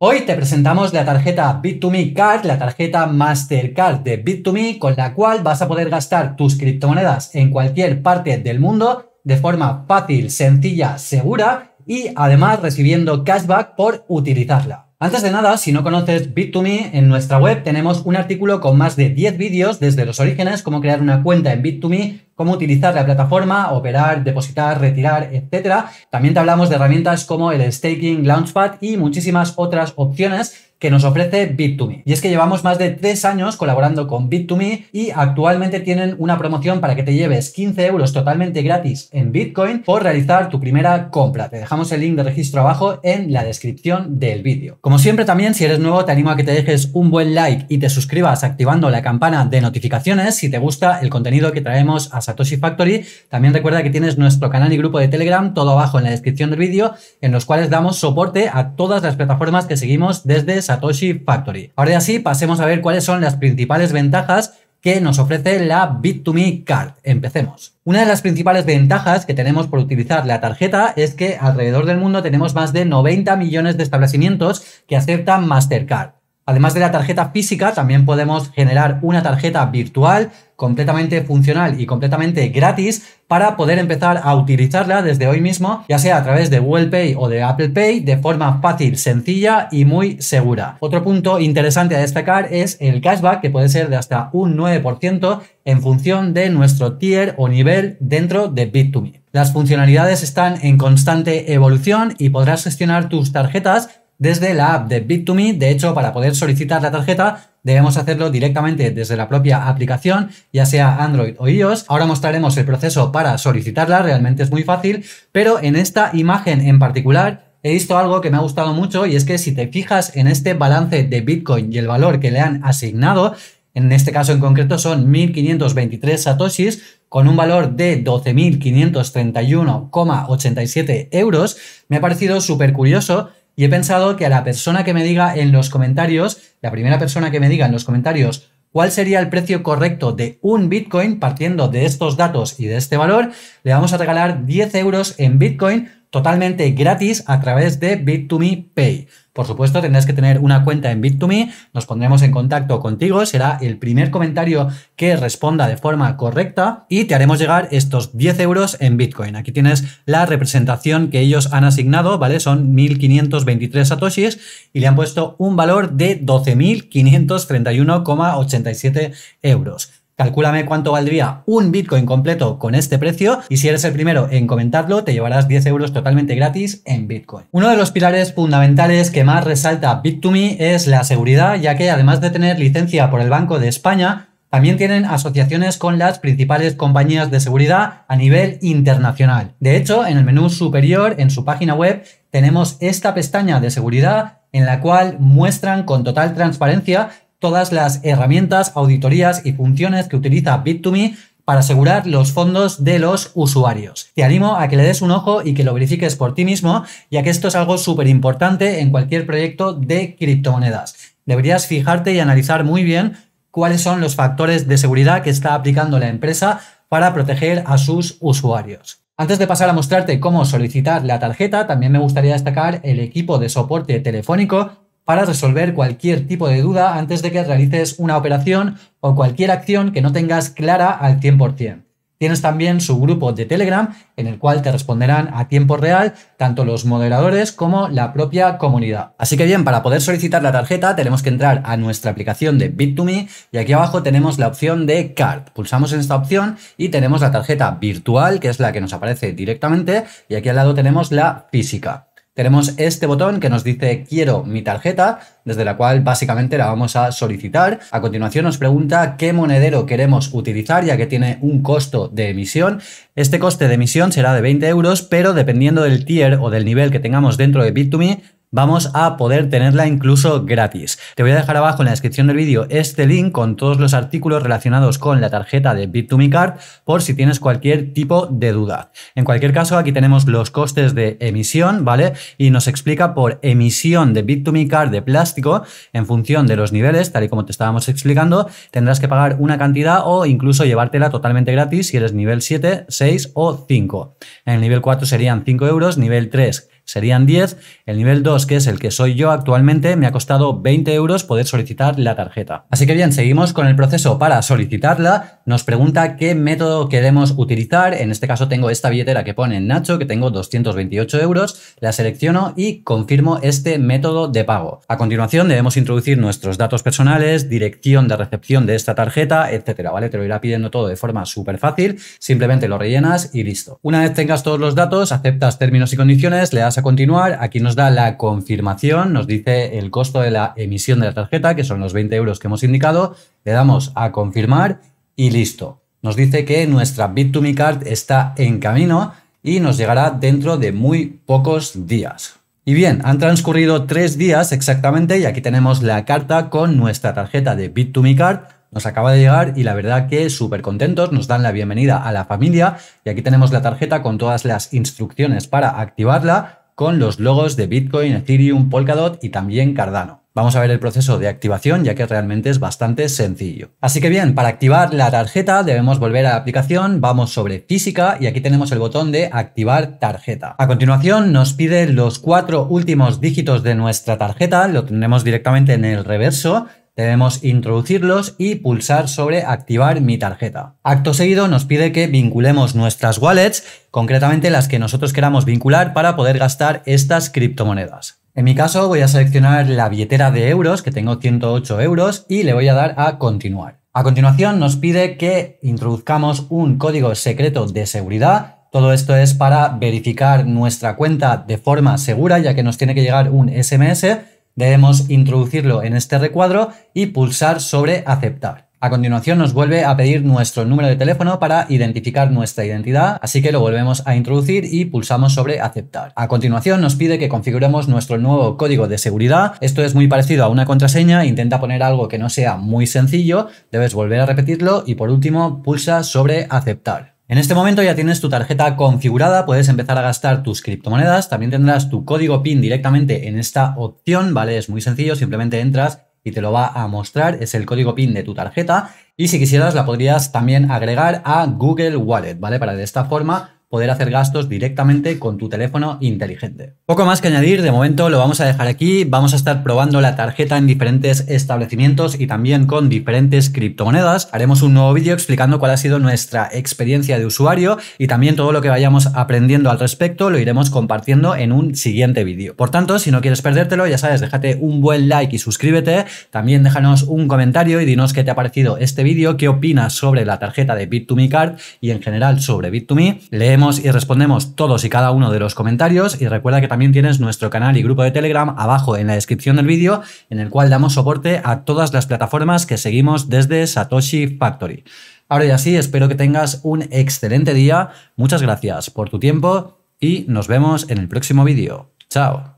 Hoy te presentamos la tarjeta Bit2Me Card, la tarjeta Mastercard de Bit2Me, con la cual vas a poder gastar tus criptomonedas en cualquier parte del mundo de forma fácil, sencilla, segura y además recibiendo cashback por utilizarla. Antes de nada, si no conoces Bit2Me, en nuestra web tenemos un artículo con más de 10 vídeos desde los orígenes, cómo crear una cuenta en Bit2Me, cómo utilizar la plataforma, operar, depositar, retirar, etc. También te hablamos de herramientas como el staking, Launchpad y muchísimas otras opciones que nos ofrece Bit2Me. Y es que llevamos más de tres años colaborando con Bit2Me y actualmente tienen una promoción para que te lleves 15 euros totalmente gratis en Bitcoin por realizar tu primera compra. Te dejamos el link de registro abajo en la descripción del vídeo. Como siempre también, si eres nuevo, te animo a que te dejes un buen like y te suscribas activando la campana de notificaciones si te gusta el contenido que traemos a Satoshi Factory. También recuerda que tienes nuestro canal y grupo de Telegram, todo abajo en la descripción del vídeo, en los cuales damos soporte a todas las plataformas que seguimos desde Satoshi Factory. Ahora sí, pasemos a ver cuáles son las principales ventajas que nos ofrece la Bit2Me Card. Empecemos. Una de las principales ventajas que tenemos por utilizar la tarjeta es que alrededor del mundo tenemos más de 90 millones de establecimientos que aceptan Mastercard. Además de la tarjeta física, también podemos generar una tarjeta virtual completamente funcional y completamente gratis para poder empezar a utilizarla desde hoy mismo, ya sea a través de Google Pay o de Apple Pay, de forma fácil, sencilla y muy segura. Otro punto interesante a destacar es el cashback, que puede ser de hasta un 9% en función de nuestro tier o nivel dentro de Bit2Me. Las funcionalidades están en constante evolución y podrás gestionar tus tarjetas desde la app de Bit2Me. De hecho, para poder solicitar la tarjeta debemos hacerlo directamente desde la propia aplicación, ya sea Android o iOS. Ahora mostraremos el proceso para solicitarla, realmente es muy fácil, pero en esta imagen en particular he visto algo que me ha gustado mucho y es que si te fijas en este balance de Bitcoin y el valor que le han asignado, en este caso en concreto son 1.523 satoshis con un valor de 12.531,87 euros, me ha parecido súper curioso y he pensado que a la persona que me diga en los comentarios, la primera persona que me diga en los comentarios cuál sería el precio correcto de un Bitcoin partiendo de estos datos y de este valor, le vamos a regalar 10 euros en Bitcoin totalmente gratis a través de Bit2Me Pay. Por supuesto, tendrás que tener una cuenta en Bit2Me, nos pondremos en contacto contigo, será el primer comentario que responda de forma correcta y te haremos llegar estos 10 euros en Bitcoin. Aquí tienes la representación que ellos han asignado, ¿vale? Son 1.523 satoshis y le han puesto un valor de 12.531,87 euros. Calcúlame cuánto valdría un Bitcoin completo con este precio y si eres el primero en comentarlo te llevarás 10 euros totalmente gratis en Bitcoin. Uno de los pilares fundamentales que más resalta Bit2Me es la seguridad ya que además de tener licencia por el Banco de España, también tienen asociaciones con las principales compañías de seguridad a nivel internacional. De hecho, en el menú superior, en su página web, tenemos esta pestaña de seguridad en la cual muestran con total transparencia todas las herramientas, auditorías y funciones que utiliza Bit2Me para asegurar los fondos de los usuarios. Te animo a que le des un ojo y que lo verifiques por ti mismo, ya que esto es algo súper importante en cualquier proyecto de criptomonedas. Deberías fijarte y analizar muy bien cuáles son los factores de seguridad que está aplicando la empresa para proteger a sus usuarios. Antes de pasar a mostrarte cómo solicitar la tarjeta, también me gustaría destacar el equipo de soporte telefónico para resolver cualquier tipo de duda antes de que realices una operación o cualquier acción que no tengas clara al 100%. Tienes también su grupo de Telegram en el cual te responderán a tiempo real tanto los moderadores como la propia comunidad. Así que bien, para poder solicitar la tarjeta tenemos que entrar a nuestra aplicación de Bit2Me y aquí abajo tenemos la opción de Card. Pulsamos en esta opción y tenemos la tarjeta virtual que es la que nos aparece directamente y aquí al lado tenemos la física tenemos este botón que nos dice quiero mi tarjeta, desde la cual básicamente la vamos a solicitar. A continuación nos pregunta qué monedero queremos utilizar, ya que tiene un costo de emisión. Este coste de emisión será de 20 euros, pero dependiendo del tier o del nivel que tengamos dentro de Bit2Me, vamos a poder tenerla incluso gratis. Te voy a dejar abajo en la descripción del vídeo este link con todos los artículos relacionados con la tarjeta de Bit2MeCard por si tienes cualquier tipo de duda. En cualquier caso, aquí tenemos los costes de emisión, ¿vale? Y nos explica por emisión de Bit2MeCard de plástico, en función de los niveles, tal y como te estábamos explicando, tendrás que pagar una cantidad o incluso llevártela totalmente gratis si eres nivel 7, 6 o 5. En el nivel 4 serían 5 euros, nivel 3 serían 10. El nivel 2, que es el que soy yo actualmente, me ha costado 20 euros poder solicitar la tarjeta. Así que bien, seguimos con el proceso para solicitarla. Nos pregunta qué método queremos utilizar. En este caso tengo esta billetera que pone Nacho, que tengo 228 euros. La selecciono y confirmo este método de pago. A continuación debemos introducir nuestros datos personales, dirección de recepción de esta tarjeta, etcétera, ¿vale? Te lo irá pidiendo todo de forma súper fácil. Simplemente lo rellenas y listo. Una vez tengas todos los datos, aceptas términos y condiciones, le das a continuar, aquí nos da la confirmación, nos dice el costo de la emisión de la tarjeta, que son los 20 euros que hemos indicado, le damos a confirmar y listo. Nos dice que nuestra Bit2Me Card está en camino y nos llegará dentro de muy pocos días. Y bien, han transcurrido tres días exactamente y aquí tenemos la carta con nuestra tarjeta de Bit2Me Card. Nos acaba de llegar y la verdad que súper contentos, nos dan la bienvenida a la familia y aquí tenemos la tarjeta con todas las instrucciones para activarla con los logos de Bitcoin, Ethereum, Polkadot y también Cardano. Vamos a ver el proceso de activación ya que realmente es bastante sencillo. Así que bien, para activar la tarjeta debemos volver a la aplicación, vamos sobre física y aquí tenemos el botón de activar tarjeta. A continuación nos pide los cuatro últimos dígitos de nuestra tarjeta, lo tenemos directamente en el reverso Debemos introducirlos y pulsar sobre activar mi tarjeta. Acto seguido nos pide que vinculemos nuestras wallets, concretamente las que nosotros queramos vincular para poder gastar estas criptomonedas. En mi caso voy a seleccionar la billetera de euros, que tengo 108 euros, y le voy a dar a continuar. A continuación nos pide que introduzcamos un código secreto de seguridad todo esto es para verificar nuestra cuenta de forma segura, ya que nos tiene que llegar un SMS Debemos introducirlo en este recuadro y pulsar sobre aceptar. A continuación nos vuelve a pedir nuestro número de teléfono para identificar nuestra identidad, así que lo volvemos a introducir y pulsamos sobre aceptar. A continuación nos pide que configuremos nuestro nuevo código de seguridad. Esto es muy parecido a una contraseña, intenta poner algo que no sea muy sencillo, debes volver a repetirlo y por último pulsa sobre aceptar. En este momento ya tienes tu tarjeta configurada, puedes empezar a gastar tus criptomonedas, también tendrás tu código PIN directamente en esta opción, ¿vale? Es muy sencillo, simplemente entras y te lo va a mostrar, es el código PIN de tu tarjeta y si quisieras la podrías también agregar a Google Wallet, ¿vale? Para de esta forma poder hacer gastos directamente con tu teléfono inteligente. Poco más que añadir, de momento lo vamos a dejar aquí, vamos a estar probando la tarjeta en diferentes establecimientos y también con diferentes criptomonedas. Haremos un nuevo vídeo explicando cuál ha sido nuestra experiencia de usuario y también todo lo que vayamos aprendiendo al respecto lo iremos compartiendo en un siguiente vídeo. Por tanto, si no quieres perdértelo, ya sabes, déjate un buen like y suscríbete, también déjanos un comentario y dinos qué te ha parecido este vídeo, qué opinas sobre la tarjeta de Bit2Me Card y en general sobre Bit2Me y respondemos todos y cada uno de los comentarios y recuerda que también tienes nuestro canal y grupo de Telegram abajo en la descripción del vídeo en el cual damos soporte a todas las plataformas que seguimos desde Satoshi Factory. Ahora ya sí, espero que tengas un excelente día, muchas gracias por tu tiempo y nos vemos en el próximo vídeo. Chao.